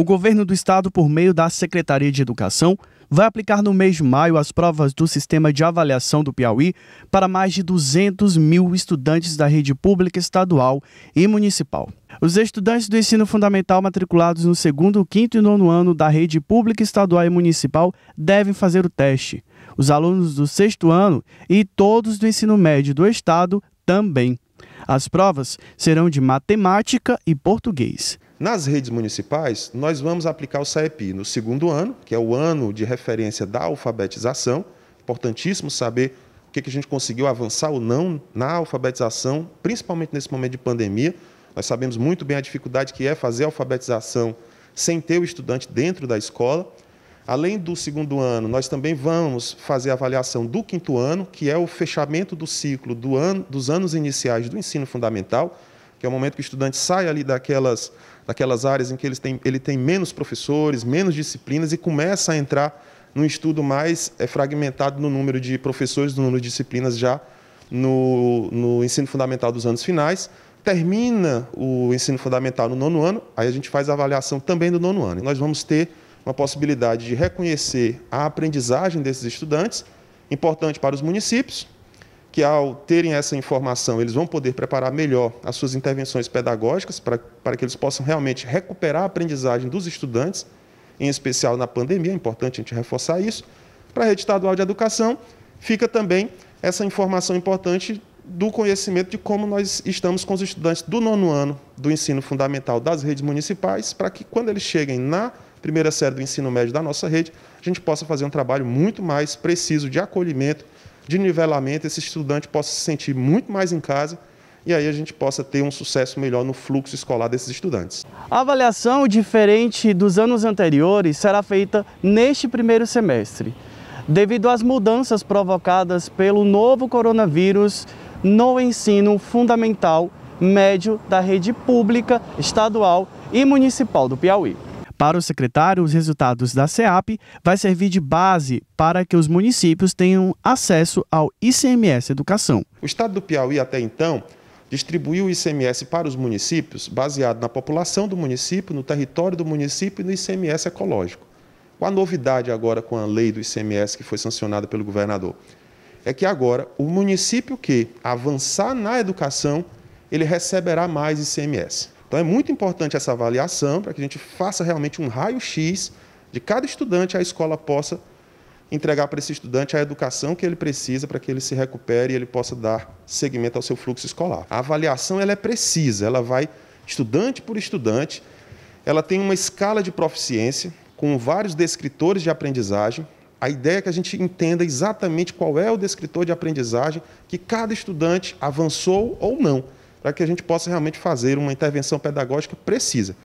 o governo do estado, por meio da Secretaria de Educação, vai aplicar no mês de maio as provas do sistema de avaliação do Piauí para mais de 200 mil estudantes da rede pública estadual e municipal. Os estudantes do ensino fundamental matriculados no segundo, quinto e nono ano da rede pública estadual e municipal devem fazer o teste. Os alunos do sexto ano e todos do ensino médio do estado também. As provas serão de matemática e português. Nas redes municipais, nós vamos aplicar o SAEPI no segundo ano, que é o ano de referência da alfabetização. Importantíssimo saber o que, que a gente conseguiu avançar ou não na alfabetização, principalmente nesse momento de pandemia. Nós sabemos muito bem a dificuldade que é fazer a alfabetização sem ter o estudante dentro da escola. Além do segundo ano, nós também vamos fazer a avaliação do quinto ano, que é o fechamento do ciclo do ano, dos anos iniciais do ensino fundamental que é o momento que o estudante sai ali daquelas, daquelas áreas em que eles têm, ele tem menos professores, menos disciplinas e começa a entrar num estudo mais é, fragmentado no número de professores, no número de disciplinas já no, no ensino fundamental dos anos finais. Termina o ensino fundamental no nono ano, aí a gente faz a avaliação também do nono ano. Nós vamos ter uma possibilidade de reconhecer a aprendizagem desses estudantes, importante para os municípios, que ao terem essa informação, eles vão poder preparar melhor as suas intervenções pedagógicas para, para que eles possam realmente recuperar a aprendizagem dos estudantes, em especial na pandemia, é importante a gente reforçar isso. Para a rede estadual de educação, fica também essa informação importante do conhecimento de como nós estamos com os estudantes do nono ano do ensino fundamental das redes municipais, para que quando eles cheguem na primeira série do ensino médio da nossa rede, a gente possa fazer um trabalho muito mais preciso de acolhimento de nivelamento, esse estudante possa se sentir muito mais em casa e aí a gente possa ter um sucesso melhor no fluxo escolar desses estudantes. A avaliação, diferente dos anos anteriores, será feita neste primeiro semestre. Devido às mudanças provocadas pelo novo coronavírus no ensino fundamental médio da rede pública, estadual e municipal do Piauí. Para o secretário, os resultados da SEAP vai servir de base para que os municípios tenham acesso ao ICMS Educação. O estado do Piauí até então distribuiu o ICMS para os municípios baseado na população do município, no território do município e no ICMS ecológico. Qual a novidade agora com a lei do ICMS que foi sancionada pelo governador? É que agora o município que avançar na educação, ele receberá mais ICMS. Então é muito importante essa avaliação para que a gente faça realmente um raio-x de cada estudante, a escola possa entregar para esse estudante a educação que ele precisa para que ele se recupere e ele possa dar seguimento ao seu fluxo escolar. A avaliação ela é precisa, ela vai estudante por estudante, ela tem uma escala de proficiência com vários descritores de aprendizagem. A ideia é que a gente entenda exatamente qual é o descritor de aprendizagem que cada estudante avançou ou não para que a gente possa realmente fazer uma intervenção pedagógica precisa.